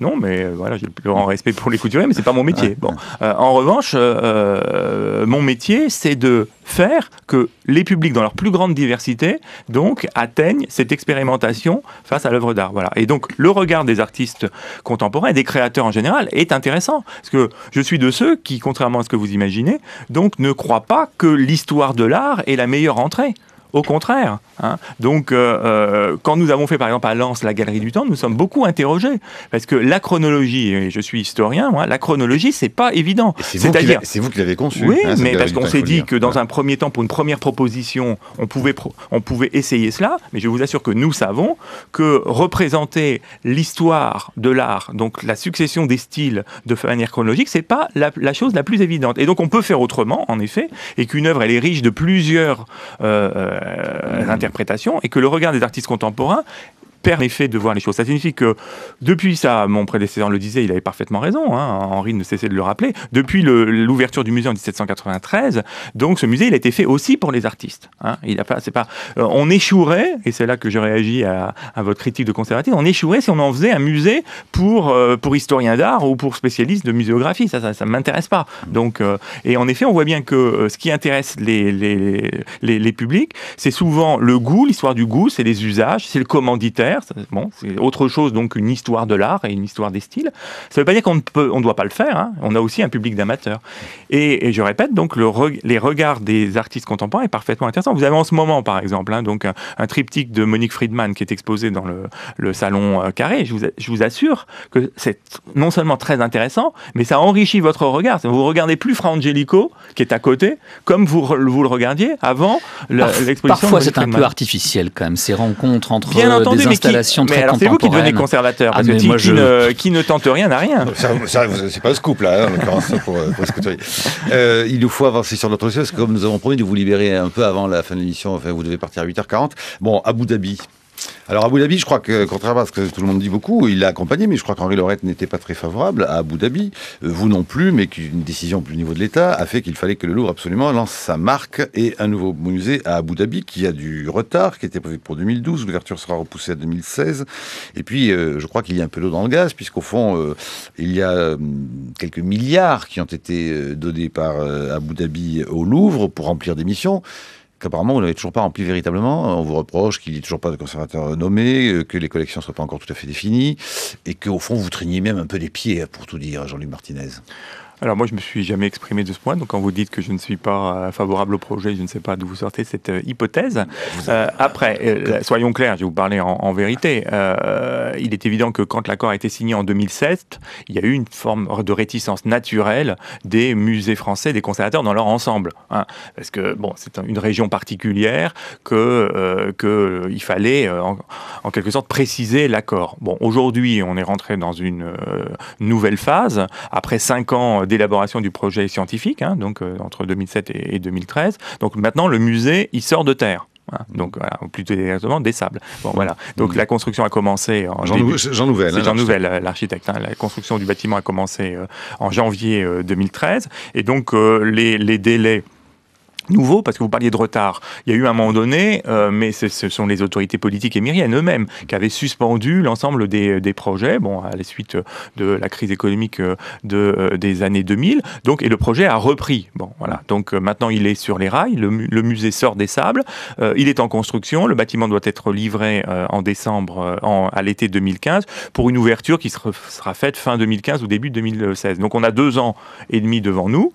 non, mais voilà, j'ai le plus grand respect pour les couturier, mais c'est pas mon métier. Bon. Euh, en revanche, euh, euh, mon métier, c'est de faire que les publics, dans leur plus grande diversité, donc atteignent cette expérimentation face à l'œuvre d'art. Voilà. Et donc, le regard des artistes contemporains et des créateurs en général est intéressant, parce que je suis de ceux qui, contrairement à ce que vous imaginez, donc ne croient pas que l'histoire de l'art est la meilleure entrée. Au contraire. Hein. Donc, euh, euh, quand nous avons fait par exemple à Lens la Galerie du Temps, nous sommes beaucoup interrogés parce que la chronologie, et je suis historien, la chronologie, c'est pas évident. cest c'est vous qui l'avez conçu. Oui, hein, mais parce qu'on s'est dit que dans un premier temps, pour une première proposition, on pouvait on pouvait essayer cela, mais je vous assure que nous savons que représenter l'histoire de l'art, donc la succession des styles de manière chronologique, c'est pas la, chose la plus évidente. Et donc, on peut faire autrement, en effet, et qu'une œuvre elle est riche de plusieurs euh, euh, l'interprétation et que le regard des artistes contemporains permet de voir les choses. Ça signifie que depuis ça, mon prédécesseur le disait, il avait parfaitement raison, hein. Henri ne cessait de le rappeler, depuis l'ouverture du musée en 1793, donc ce musée, il a été fait aussi pour les artistes. Hein. Il a pas, euh, on échouerait, et c'est là que je réagis à, votre critique de conservatisme, on échouerait si on en faisait un musée pour, euh, pour historiens d'art ou pour spécialistes de muséographie. Ça, ça ne m'intéresse pas. Donc, euh, et en effet, on voit bien que ce qui intéresse les, les, les publics, c'est souvent le goût, l'histoire du goût, c'est les usages, c'est le commanditaire, Bon, c'est autre chose donc une histoire de l'art et une histoire des styles. Ça ne veut pas dire qu'on ne peut, on doit pas le faire. Hein. On a aussi un public d'amateurs. Et, je répète donc le les regards des artistes contemporains est parfaitement intéressant. Vous avez en ce moment par exemple hein, donc un, triptyque de Monique Friedman qui est exposé dans le, le salon euh, Carré. Je vous, je vous, assure que c'est non seulement très intéressant, mais ça enrichit votre regard. Vous regardez plus Fra Angelico qui est à côté, comme vous, vous le regardiez avant l'exposition. Parfois c'est un peu artificiel quand même ces rencontres entre Bien euh, entendu, mais c'est vous qui devenez conservateur, ah, qui, ne, tente rien n'a rien. c'est pas ce scoop là pour, il nous faut avancer sur notre que comme nous avons promis de vous libérer un peu avant la fin de l'émission, enfin vous devez partir à 8h40. Bon, Abu Dhabi, alors Abu Dhabi, je crois que, contrairement à ce que tout le monde dit beaucoup, il l'a accompagné, mais je crois qu'Henri Lorette n'était pas très favorable à Abu Dhabi, euh, vous non plus, mais qu'une décision au niveau de l'État a fait qu'il fallait que le Louvre absolument lance sa marque et un nouveau musée à Abu Dhabi qui a du retard, qui était prévu pour 2012, l'ouverture sera repoussée à 2016, et puis euh, je crois qu'il y a un peu d'eau dans le gaz, puisqu'au fond, euh, il y a hum, quelques milliards qui ont été donnés par Abu Dhabi au Louvre pour remplir des missions qu'apparemment vous n'avez toujours pas rempli véritablement. On vous reproche qu'il n'y ait toujours pas de conservateur nommé, euh, que les collections ne soient pas encore tout à fait définies, et qu'au fond vous traîniez même un peu les pieds, pour tout dire, Jean-Luc Martinez. Alors moi, je me suis jamais exprimé de ce point. Donc quand vous dites que je ne suis pas euh, favorable au projet, je ne sais pas d'où vous sortez cette euh, hypothèse. Euh, après, soyons clairs, je vais vous parler en, vérité. il est évident que quand l'accord a été signé en 2007, il y a eu une forme de réticence naturelle des musées français, des conservateurs dans leur ensemble, hein. parce que bon, c'est une région particulière que que fallait en, en, quelque sorte préciser l'accord. Bon, aujourd'hui, on est rentré dans une nouvelle phase après cinq ans d'élaboration du projet scientifique, hein, donc euh, entre 2007 et, 2013. Donc maintenant, le musée, il sort de terre. Hein. Mmh. Donc voilà, ou plutôt exactement des sables. Bon voilà. Donc mmh. la construction a commencé en janvier début... Jean Nouvel. Hein, l'architecte. Euh, la construction du bâtiment a commencé euh, en janvier 2013, et donc les, les délais nouveau parce que vous parliez de retard. Il y a eu un moment donné, euh, mais ce, sont les autorités politiques et émiriennes eux-mêmes qui avaient suspendu l'ensemble des, projets, bon, à la suite de la crise économique euh, de, euh, des années 2000. Donc, et le projet a repris. Bon, voilà. Donc maintenant, il est sur les rails. Le, musée sort des sables. il est en construction. Le bâtiment doit être livré en décembre, à l'été 2015, pour une ouverture qui sera, faite fin 2015 ou début 2016. Donc, on a deux ans et demi devant nous.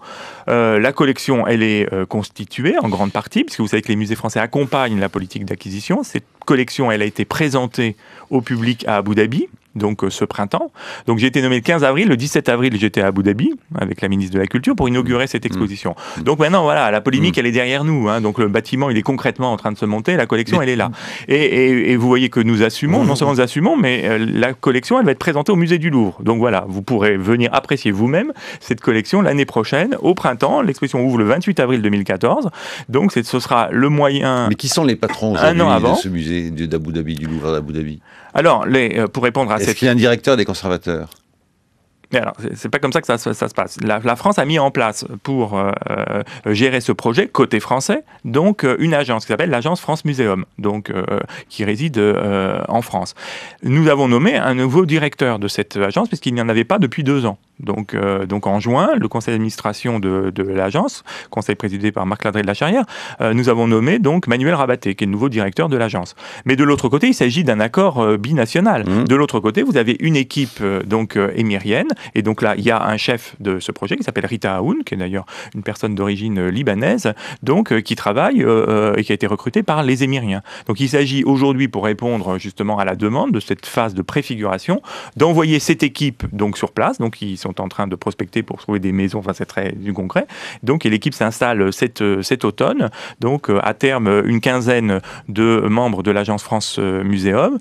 la collection, elle est constituée en grande partie, puisque vous savez que les musées français accompagnent la politique d'acquisition. Cette collection, elle a été présentée au public à Abu Dhabi donc euh, ce printemps. Donc j'ai été nommé le 15 avril, le 17 avril j'étais à Abu Dhabi avec la ministre de la Culture pour inaugurer mmh. cette mmh. exposition. Donc maintenant voilà, la polémique mmh. elle est derrière nous, hein. donc le bâtiment il est concrètement en train de se monter, la collection elle est là. Et, vous voyez que nous assumons, non seulement nous assumons, mais euh, la collection elle va être présentée au musée du Louvre. Donc voilà, vous pourrez venir apprécier vous-même cette collection l'année prochaine, au printemps. L'exposition ouvre le 28 avril 2014, donc ce sera le moyen... Mais qui sont les patrons de ce musée d'Abu Dhabi, du Louvre d'Abu Dhabi alors, les, euh, pour répondre à Est-ce cette... qu'il y a un directeur des conservateurs alors, c'est pas comme ça que ça, se passe. La, France a mis en place pour euh, euh, gérer ce projet côté français, donc euh, une agence qui s'appelle l'agence France Muséum, donc qui réside en France. Nous avons nommé un nouveau directeur de cette agence puisqu'il n'y en avait pas depuis deux ans. Donc, donc en juin, le conseil d'administration de, l'agence, conseil présidé par Marc Ladré de la Charrière, nous avons nommé donc Manuel Rabaté, qui est le nouveau directeur de l'agence. Mais de l'autre côté, il s'agit d'un accord binational. Mmh. De l'autre côté, vous avez une équipe donc émirienne et donc là, il y a un chef de ce projet qui s'appelle Rita Aoun, qui est d'ailleurs une personne d'origine euh, libanaise, donc euh, qui travaille euh, et qui a été recrutée par les Émiriens. Donc il s'agit aujourd'hui, pour répondre justement à la demande de cette phase de préfiguration, d'envoyer cette équipe donc sur place. Donc ils sont en train de prospecter pour trouver des maisons. Enfin, c'est très du concret. Donc l'équipe s'installe cet, cet automne. Donc à terme, une quinzaine de membres de l'agence France Muséum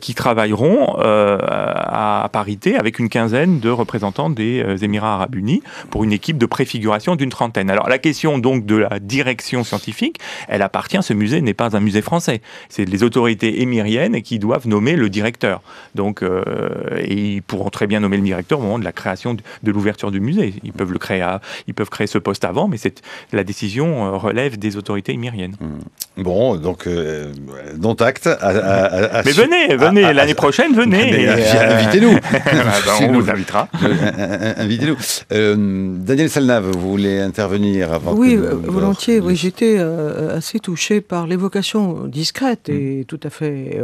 qui travailleront à parité avec une quinzaine de de représentants des euh, Émirats arabes unis pour une équipe de préfiguration d'une trentaine. Alors la question donc de la direction scientifique, elle appartient, ce musée n'est pas un musée français, c'est les autorités émiriennes qui doivent nommer le directeur. Donc euh, et ils pourront très bien nommer le directeur au moment de la création de, l'ouverture du musée. Ils peuvent le créer, ils peuvent créer ce poste avant, mais la décision euh, relève des autorités émiriennes. Mm. Bon, donc euh, acte. mais venez, venez l'année prochaine, venez. Invitez-nous. on vous invitera un, euh, Daniel Salnave, vous voulez intervenir avant Oui, que euh, volontiers. Oui, J'étais euh, assez touché par l'évocation discrète et mm. tout à fait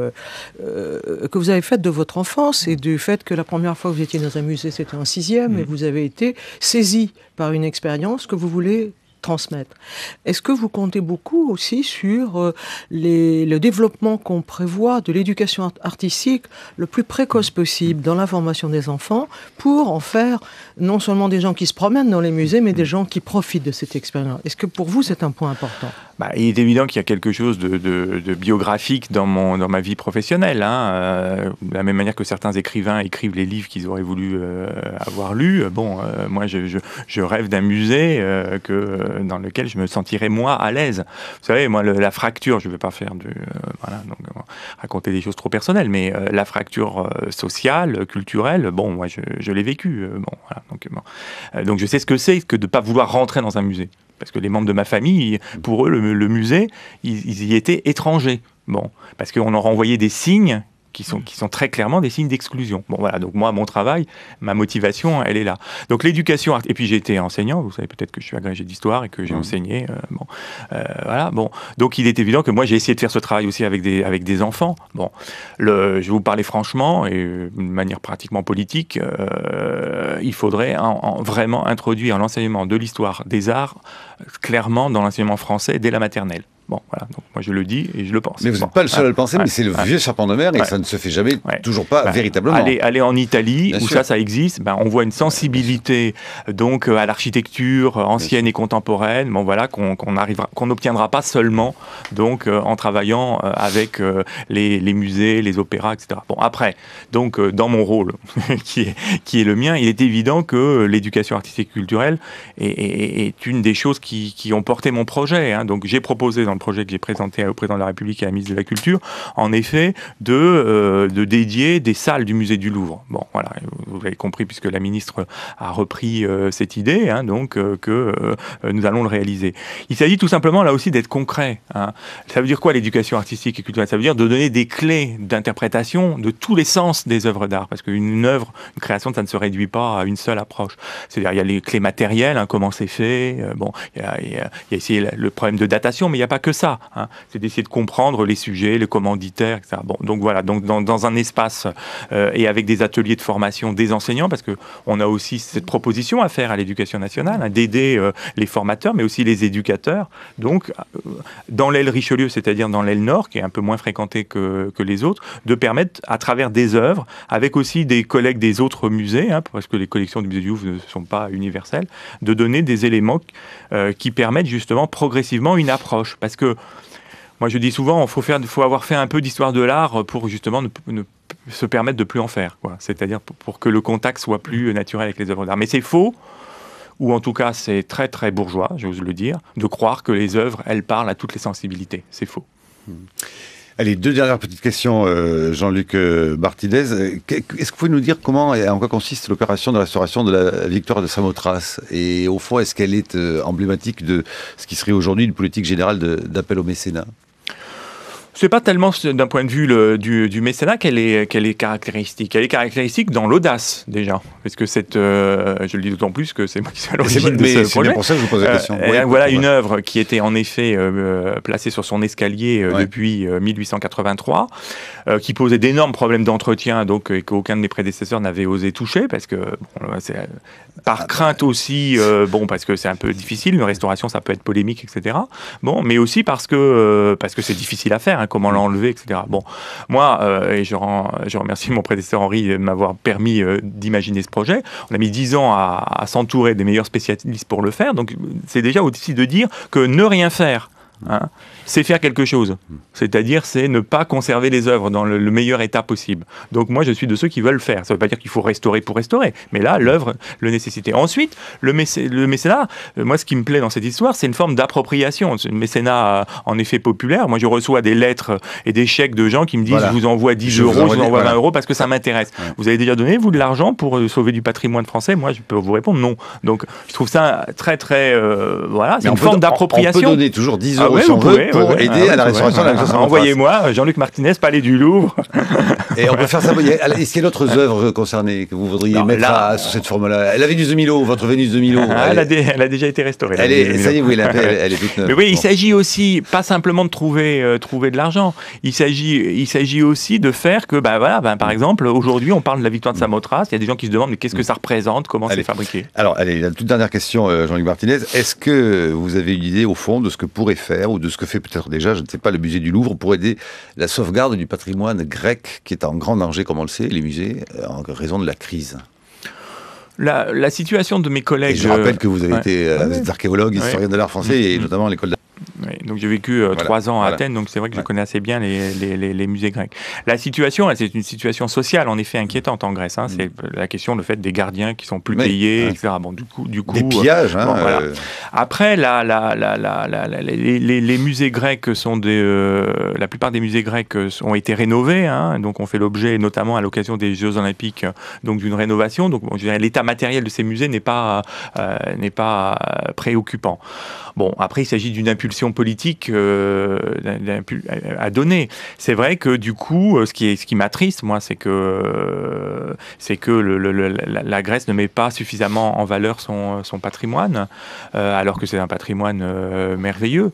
que vous avez faite de votre enfance et du fait que la première fois que vous étiez dans un musée, c'était en sixième, et mm. vous avez été saisi par une expérience que vous voulez transmettre. Est-ce que vous comptez beaucoup aussi sur euh, le développement qu'on prévoit de l'éducation artistique le plus précoce possible dans la formation des enfants pour en faire non seulement des gens qui se promènent dans les musées, mais des gens qui profitent de cette expérience Est-ce que pour vous c'est un point important bah, il est évident qu'il y a quelque chose de, biographique dans, mon, dans ma vie professionnelle. Hein. Euh, de la même manière que certains écrivains écrivent les livres qu'ils auraient voulu euh, avoir lus, bon, moi je, je rêve d'un musée que euh, dans lequel je me sentirais moi à l'aise. Vous savez, moi, la fracture, je ne vais pas faire du. Euh, euh, raconter des choses trop personnelles, mais la fracture sociale, culturelle, bon, moi, je, l'ai vécue. bon, donc, donc, je sais ce que c'est que de ne pas vouloir rentrer dans un musée. Parce que les membres de ma famille, pour eux, le, musée, ils, y étaient étrangers. Bon, parce qu'on leur envoyait des signes qui sont, qui sont très clairement des signes d'exclusion. Bon, voilà, donc moi, mon travail, ma motivation, elle est là. Donc l'éducation, et puis j'ai été enseignant, vous savez peut-être que je suis agrégé d'histoire et que j'ai enseigné. Euh, bon, euh, voilà, bon. Donc il est évident que moi, j'ai essayé de faire ce travail aussi avec des, avec des enfants. Bon, le, je vais vous parler franchement et euh, d'une manière pratiquement politique, il faudrait vraiment introduire l'enseignement de l'histoire des arts clairement dans l'enseignement français dès la maternelle. Bon, voilà. Donc moi je le dis et je le pense. Mais vous n'êtes pas le seul à le penser, mais c'est le vieux serpent de mer et ça ne se fait jamais, toujours pas bah, véritablement. Aller aller en Italie où ça, ça existe. Bah, on voit une sensibilité donc euh, à l'architecture euh, ancienne et contemporaine. Bon voilà qu'on n'obtiendra pas seulement donc euh, en travaillant avec les, musées, les opéras, etc. Bon après, donc dans mon rôle qui est qui est le mien, il est évident que l'éducation artistique culturelle est, une des choses qui, ont porté mon projet. Hein. Donc j'ai proposé dans projet que j'ai présenté au président de la République et à la ministre de la Culture, en effet, de, euh, de dédier des salles du musée du Louvre. Bon, voilà, vous l'avez compris puisque la ministre a repris euh, cette idée, hein, donc euh, que nous allons le réaliser. Il s'agit tout simplement là aussi d'être concret. Hein. Ça veut dire quoi l'éducation artistique et culturelle Ça veut dire de donner des clés d'interprétation de tous les sens des œuvres d'art, parce qu'une œuvre, une création, ça ne se réduit pas à une seule approche. C'est-à-dire il y a les clés matérielles, hein, comment c'est fait. bon, il y a, il le problème de datation, mais il n'y a pas que que ça. Hein. C'est d'essayer de comprendre les sujets, les commanditaires, etc. Bon, donc voilà, donc dans, un espace euh, et avec des ateliers de formation des enseignants, parce que on a aussi cette proposition à faire à l'éducation nationale, hein, d'aider euh, les formateurs, mais aussi les éducateurs. Donc, euh, dans l'aile Richelieu, c'est-à-dire dans l'aile Nord, qui est un peu moins fréquentée que, les autres, de permettre, à travers des œuvres, avec aussi des collègues des autres musées, hein, parce que les collections du musée du Louvre ne sont pas universelles, de donner des éléments qui permettent justement progressivement une approche. Parce parce que moi je dis souvent, il faut, faut avoir fait un peu d'histoire de l'art pour justement ne, se permettre de plus en faire, C'est-à-dire pour que le contact soit plus naturel avec les œuvres d'art. Mais c'est faux ou en tout cas c'est très très bourgeois, j'ose le dire, de croire que les œuvres, elles parlent à toutes les sensibilités. C'est faux. Hmm. Allez, deux dernières petites questions, euh, Jean-Luc Martinez. Euh, euh, est-ce que vous pouvez nous dire comment et en quoi consiste l'opération de restauration de la victoire de Samothrace Et au fond, est-ce qu'elle est, emblématique de ce qui serait aujourd'hui une politique générale d'appel au mécénat c'est pas tellement d'un point de vue du, mécénat qu'elle est, qu'elle est caractéristique. Elle est caractéristique dans l'audace, déjà. Parce que cette, euh, je le dis d'autant plus que c'est moi qui suis à l'origine de ce que je vous pose la euh, question. Euh, voilà une œuvre qui était en effet placée sur son escalier depuis 1883, qui posait d'énormes problèmes d'entretien, donc qu'aucun de mes prédécesseurs n'avait osé toucher, parce que par ah, crainte bah. aussi, bon, parce que c'est un peu difficile, une restauration, ça peut être polémique, etc. Bon, mais aussi parce que parce que c'est difficile à faire. Hein Hein, comment l'enlever, etc. Bon, moi, euh, et je, je, remercie mon prédécesseur Henri de m'avoir permis euh, d'imaginer ce projet. On a mis dix ans à, s'entourer des meilleurs spécialistes pour le faire. Donc, c'est déjà aussi de dire que ne rien faire. Hein c'est faire quelque chose. C'est-à-dire, c'est ne pas conserver les œuvres dans le, meilleur état possible. Donc moi, je suis de ceux qui veulent faire. Ça ne veut pas dire qu'il faut restaurer pour restaurer, mais là, l'œuvre le nécessite. Ensuite, le, mécénat, euh, moi, ce qui me plaît dans cette histoire, c'est une forme d'appropriation. C'est un mécénat euh, en effet populaire. Moi, je reçois des lettres et des chèques de gens qui me disent je vous envoie 10 euros, je vous envoie 20 euros parce que ça m'intéresse. Vous avez déjà donné, vous, de l'argent pour euh, sauver du patrimoine français Moi, je peux vous répondre non. Donc, je trouve ça très, très. voilà, c'est une forme d'appropriation. On peut toujours 10 ah euros pour aider à la restauration de la Envoyez-moi euh, Jean-Luc Martinez, Palais du Louvre. Et on peut faire ça. Est-ce qu'il y a d'autres œuvres concernées que vous voudriez mettre là, à, cette forme-là La Vénus de Milo, votre Vénus de Milo. Ah, elle, a déjà été restaurée. Elle est, ça y est, oui, elle, elle, est toute neuve. Mais oui, il s'agit aussi, pas simplement de trouver, euh, trouver de l'argent, il s'agit, il s'agit aussi de faire que, bah, voilà, ben, par exemple, aujourd'hui, on parle de la victoire de Samothrace, il y a des gens qui se demandent mais qu'est-ce que ça représente, comment c'est fabriqué. Alors, allez, la toute dernière question, euh, Jean-Luc Martinez, est-ce que vous avez une idée, au fond, de ce que pourrait faire ou de ce que fait peut-être déjà, je ne sais pas, le musée du Louvre pour aider la sauvegarde du patrimoine grec qui est en grand danger, comme on le sait, les musées, euh, en raison de la crise. La, situation de mes collègues. je rappelle que vous avez euh, été euh, archéologue, historien de l'art français, et mm-hmm. notamment à l'école donc j'ai vécu euh, trois ans à Athènes, donc c'est vrai que je connais assez bien les, musées grecs. La situation, c'est une situation sociale en effet inquiétante en Grèce. Hein. Mm. C'est la question, le fait des gardiens qui sont plus payés, etc. Bon, du coup, du coup, des euh, pillages. Hein, euh. Après, la, la, les, musées grecs sont des, la plupart des musées grecs ont été rénovés, hein. donc on fait l'objet, notamment à l'occasion des Jeux Olympiques, donc d'une rénovation. Donc l'état matériel de ces musées n'est pas n'est pas préoccupant. Bon, après, il s'agit d'une impulsion politique euh, à donner. C'est vrai que du coup, euh, ce qui, ce qui m'attriste, moi, c'est que, euh, c'est que la, la, Grèce ne met pas suffisamment en valeur son patrimoine, alors que c'est un patrimoine merveilleux.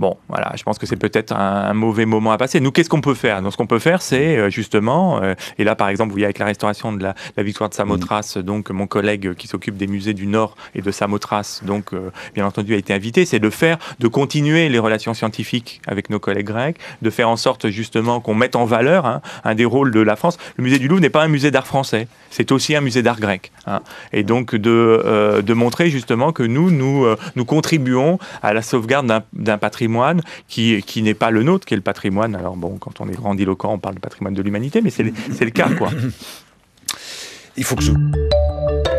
Bon, voilà, je pense que c'est peut-être un, mauvais moment à passer. Nous, qu'est-ce qu'on peut faire Donc, ce qu'on peut faire, c'est euh, justement, euh, et là, par exemple, vous voyez avec la restauration de la, victoire de Samothrace, mm. donc mon collègue euh, qui s'occupe des musées du Nord et de Samothrace, donc bien entendu, a été invité, c'est de faire, de continuer les relations scientifiques avec nos collègues grecs, de faire en sorte justement qu'on mette en valeur hein, un des rôles de la France. Le musée du Louvre n'est pas un musée d'art français, c'est aussi un musée d'art grec. Hein. Et donc, de, montrer justement que nous, nous contribuons à la sauvegarde d'un patrimoine qui, qui n'est pas le nôtre, qui est le patrimoine. Alors bon, quand on est grandiloquent, on parle de patrimoine de l'humanité, mais c'est le, le cas, quoi. Il faut que je...